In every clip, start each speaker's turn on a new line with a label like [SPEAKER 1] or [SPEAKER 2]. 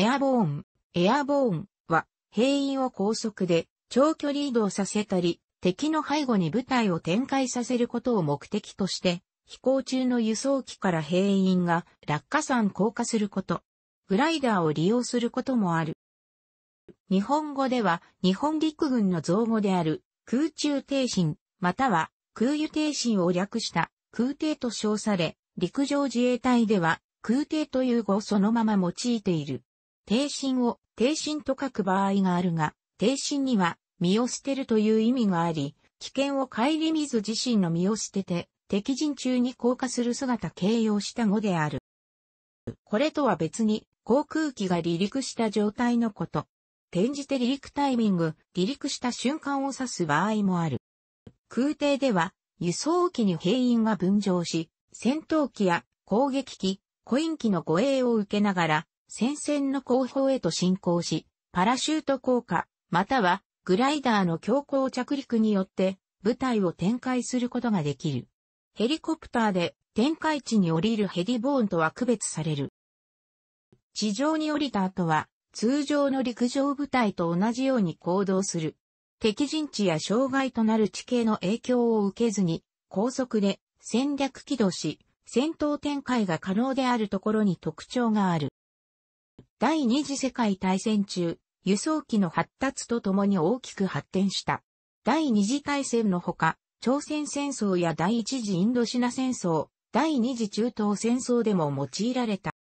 [SPEAKER 1] エアボーン、エアボーンは、兵員を高速で長距離移動させたり、敵の背後に部隊を展開させることを目的として、飛行中の輸送機から兵員が落下山降下すること、グライダーを利用することもある。日本語では日本陸軍の造語である空中停身、または空輸停身を略した空挺と称され陸上自衛隊では空挺という語をそのまま用いている。定心を定心と書く場合があるが、定心には身を捨てるという意味があり、危険を顧みず自身の身を捨てて、敵陣中に降下する姿形容した語である。これとは別に、航空機が離陸した状態のこと。転じて離陸タイミング、離陸した瞬間を指す場合もある。空挺では、輸送機に兵員が分乗し、戦闘機や攻撃機、コイン機の護衛を受けながら、戦線の後方へと進行し、パラシュート降下、またはグライダーの強行着陸によって部隊を展開することができる。ヘリコプターで展開地に降りるヘリボーンとは区別される。地上に降りた後は通常の陸上部隊と同じように行動する。敵陣地や障害となる地形の影響を受けずに高速で戦略起動し、戦闘展開が可能であるところに特徴がある。第二次世界大戦中、輸送機の発達とともに大きく発展した。第二次大戦のほか、朝鮮戦争や第一次インドシナ戦争、第二次中東戦争でも用いられた。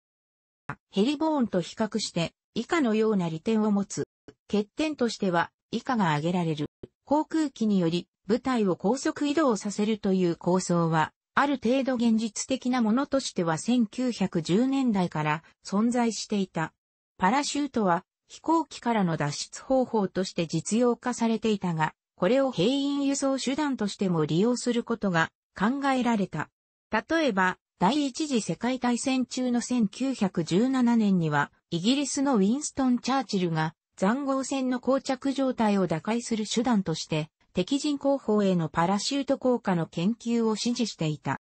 [SPEAKER 1] ヘリボーンと比較して以下のような利点を持つ。欠点としては以下が挙げられる。航空機により部隊を高速移動させるという構想は、ある程度現実的なものとしては1910年代から存在していた。パラシュートは飛行機からの脱出方法として実用化されていたが、これを兵員輸送手段としても利用することが考えられた。例えば、第一次世界大戦中の1917年には、イギリスのウィンストン・チャーチルが、残壕戦の膠着状態を打開する手段として、敵陣後方へのパラシュート効果の研究を指示していた。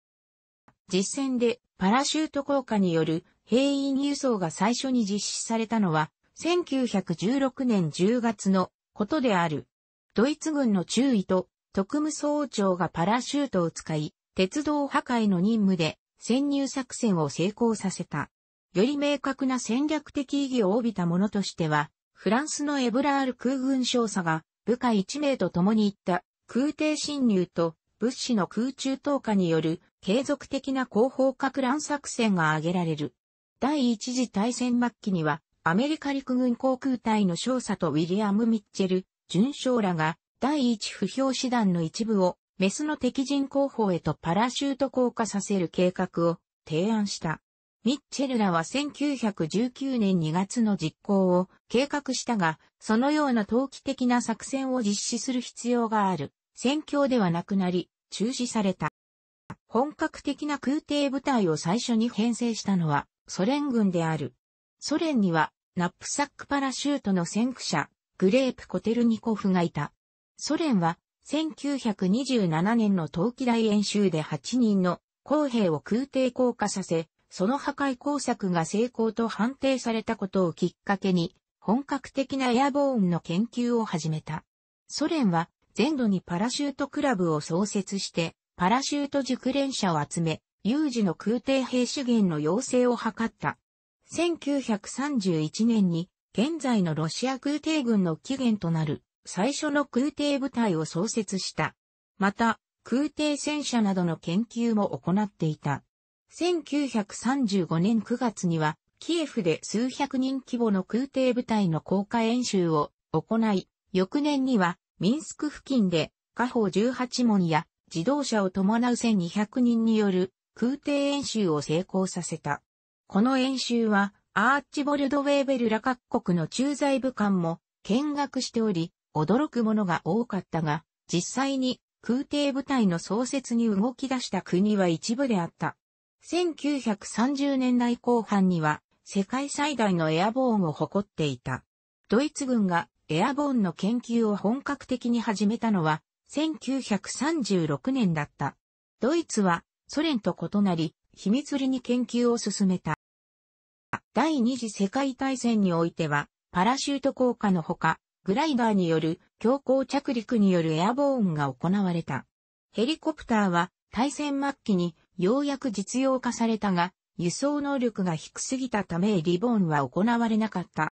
[SPEAKER 1] 実戦でパラシュート効果による兵員輸送が最初に実施されたのは、1916年10月のことである。ドイツ軍の注意と特務総長がパラシュートを使い、鉄道破壊の任務で潜入作戦を成功させた。より明確な戦略的意義を帯びたものとしては、フランスのエブラール空軍少佐が部下1名と共に行った空挺侵入と物資の空中投下による継続的な後方拡乱作戦が挙げられる。第一次大戦末期には、アメリカ陸軍航空隊の少佐とウィリアム・ミッチェル、准将らが、第一不評師団の一部を、メスの敵陣候補へとパラシュート降下させる計画を提案した。ミッチェルらは1919年2月の実行を計画したが、そのような投機的な作戦を実施する必要がある。戦況ではなくなり、中止された。本格的な空挺部隊を最初に編成したのは、ソ連軍である。ソ連には、ナップサックパラシュートの先駆者、グレープ・コテルニコフがいた。ソ連は、1927年の冬季大演習で8人の公兵を空挺降下させ、その破壊工作が成功と判定されたことをきっかけに、本格的なエアボーンの研究を始めた。ソ連は、全土にパラシュートクラブを創設して、パラシュート熟練者を集め、有事の空挺兵主源の要請を図った。1931年に、現在のロシア空挺軍の起源となる、最初の空挺部隊を創設した。また、空挺戦車などの研究も行っていた。1935年9月には、キエフで数百人規模の空挺部隊の公開演習を行い、翌年には、ミンスク付近で、火砲18門や自動車を伴う1200人による空挺演習を成功させた。この演習は、アーチボルド・ウェーベルら各国の駐在部官も見学しており、驚くものが多かったが、実際に空挺部隊の創設に動き出した国は一部であった。1930年代後半には、世界最大のエアボーンを誇っていた。ドイツ軍がエアボーンの研究を本格的に始めたのは1936年だった。ドイツはソ連と異なり、秘密裏に研究を進めた。第二次世界大戦においては、パラシュート降下のほか、グライダーによる強行着陸によるエアボーンが行われた。ヘリコプターは大戦末期にようやく実用化されたが、輸送能力が低すぎたためリボーンは行われなかった。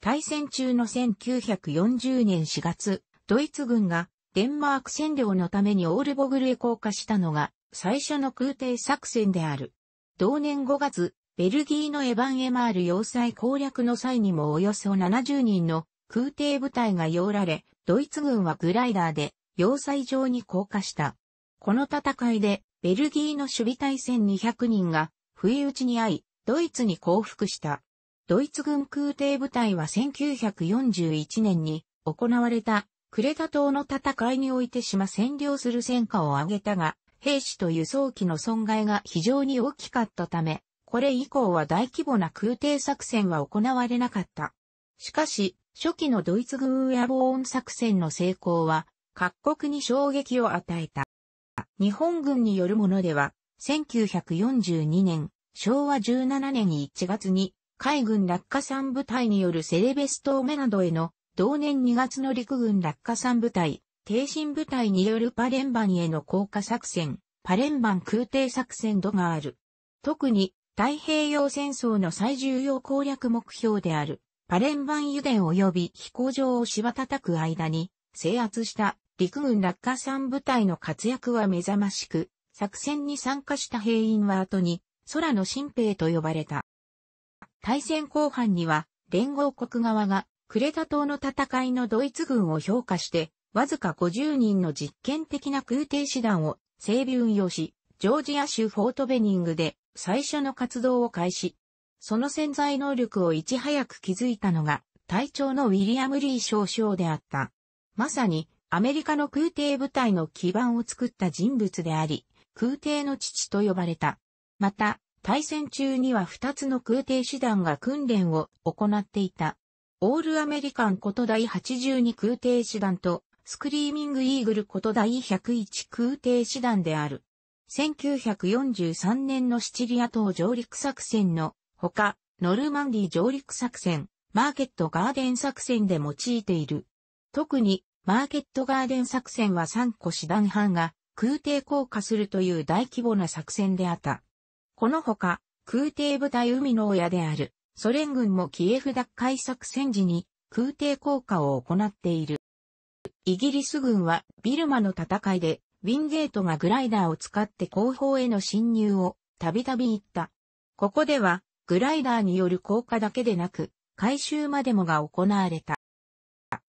[SPEAKER 1] 大戦中の1940年4月、ドイツ軍がデンマーク占領のためにオールボグルへ降下したのが最初の空挺作戦である。同年5月、ベルギーのエヴァン・エマール要塞攻略の際にもおよそ70人の空挺部隊が要られ、ドイツ軍はグライダーで要塞上に降下した。この戦いで、ベルギーの守備隊戦200人が、不意打ちに遭い、ドイツに降伏した。ドイツ軍空挺部隊は1941年に行われたクレタ島の戦いにおいて島占領する戦果を挙げたが、兵士と輸送機の損害が非常に大きかったため、これ以降は大規模な空挺作戦は行われなかった。しかし、初期のドイツ軍エアボーン作戦の成功は、各国に衝撃を与えた。日本軍によるものでは、1942年、昭和17年1月に、海軍落下3部隊によるセレベストーメなどへの、同年2月の陸軍落下3部隊、低身部隊によるパレンバンへの降下作戦、パレンバン空挺作戦度がある。特に太平洋戦争の最重要攻略目標である、パレンバン油田及び飛行場を柴叩く間に制圧した陸軍落下3部隊の活躍は目覚ましく、作戦に参加した兵員は後に空の新兵と呼ばれた。大戦後半には連合国側がクレタ島の戦いのドイツ軍を評価してわずか50人の実験的な空挺師団を整備運用し、ジョージア州フォートベニングで最初の活動を開始。その潜在能力をいち早く気づいたのが、隊長のウィリアム・リー少将であった。まさに、アメリカの空挺部隊の基盤を作った人物であり、空挺の父と呼ばれた。また、対戦中には2つの空挺師団が訓練を行っていた。オールアメリカンこと第82空挺師団とスクリーミングイーグルこと第101空挺師団である。1943年のシチリア島上陸作戦のほか、ノルマンディ上陸作戦、マーケットガーデン作戦で用いている。特に、マーケットガーデン作戦は3個師団班が空挺降下するという大規模な作戦であった。このほか、空挺部隊海の親である、ソ連軍もキエフ奪回作戦時に空挺降下を行っている。イギリス軍はビルマの戦いでウィンゲートがグライダーを使って後方への侵入をたびたび行った。ここではグライダーによる降下だけでなく回収までもが行われた。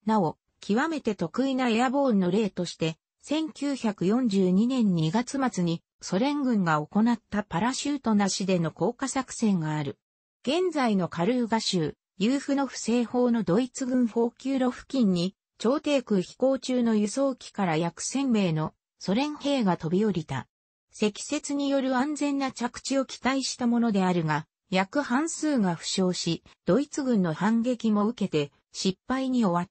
[SPEAKER 1] なお、極めて得意なエアボーンの例として、1942年2月末にソ連軍が行ったパラシュートなしでの降下作戦がある。現在のカルーガ州、ユーフノフ法のドイツ軍補給路付近に朝廷空飛行中の輸送機から約1000名のソ連兵が飛び降りた。積雪による安全な着地を期待したものであるが、約半数が負傷し、ドイツ軍の反撃も受けて失敗に終わっ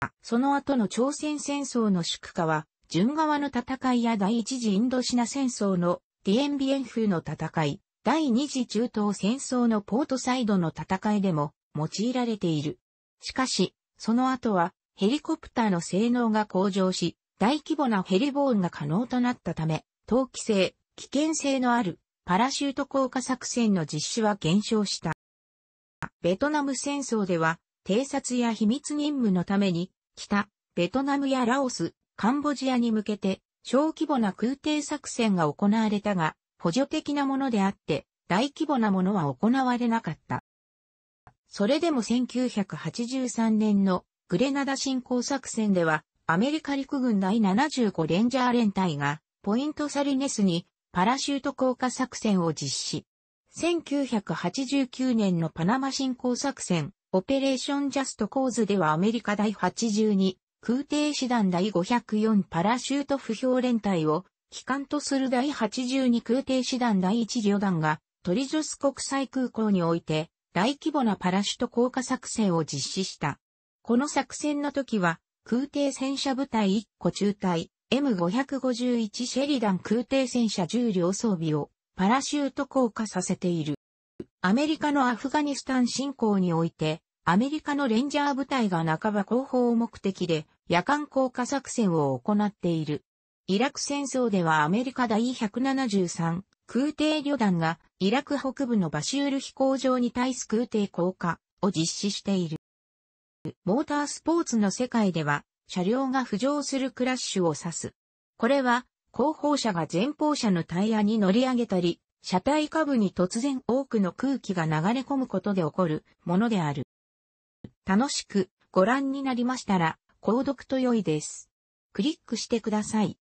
[SPEAKER 1] た。その後の朝鮮戦争の宿下は、順側の戦いや第一次インドシナ戦争のディエンビエン風の戦い、第二次中東戦争のポートサイドの戦いでも用いられている。しかし、その後はヘリコプターの性能が向上し、大規模なヘリボーンが可能となったため、投機性、危険性のあるパラシュート降下作戦の実施は減少した。ベトナム戦争では、偵察や秘密任務のために、北、ベトナムやラオス、カンボジアに向けて、小規模な空挺作戦が行われたが、補助的なものであって、大規模なものは行われなかった。それでも1983年のグレナダ侵攻作戦では、アメリカ陸軍第75レンジャー連隊が、ポイントサリネスにパラシュート降下作戦を実施。1989年のパナマ侵攻作戦、オペレーションジャストコーズではアメリカ第82、空挺師団第504パラシュート不評連隊を、機関とする第82空挺師団第1旅団が、トリジョス国際空港において、大規模なパラシュト降下作戦を実施した。この作戦の時は、空挺戦車部隊1個中隊、M551 シェリダン空挺戦車重量装備をパラシュート降下させている。アメリカのアフガニスタン侵攻において、アメリカのレンジャー部隊が半ば後方を目的で夜間降下作戦を行っている。イラク戦争ではアメリカ第173空挺旅団がイラク北部のバシュール飛行場に対す空挺降下を実施している。モータースポーツの世界では車両が浮上するクラッシュを指す。これは後方車が前方車のタイヤに乗り上げたり、車体下部に突然多くの空気が流れ込むことで起こるものである。楽しくご覧になりましたら、購読と良いです。クリックしてください。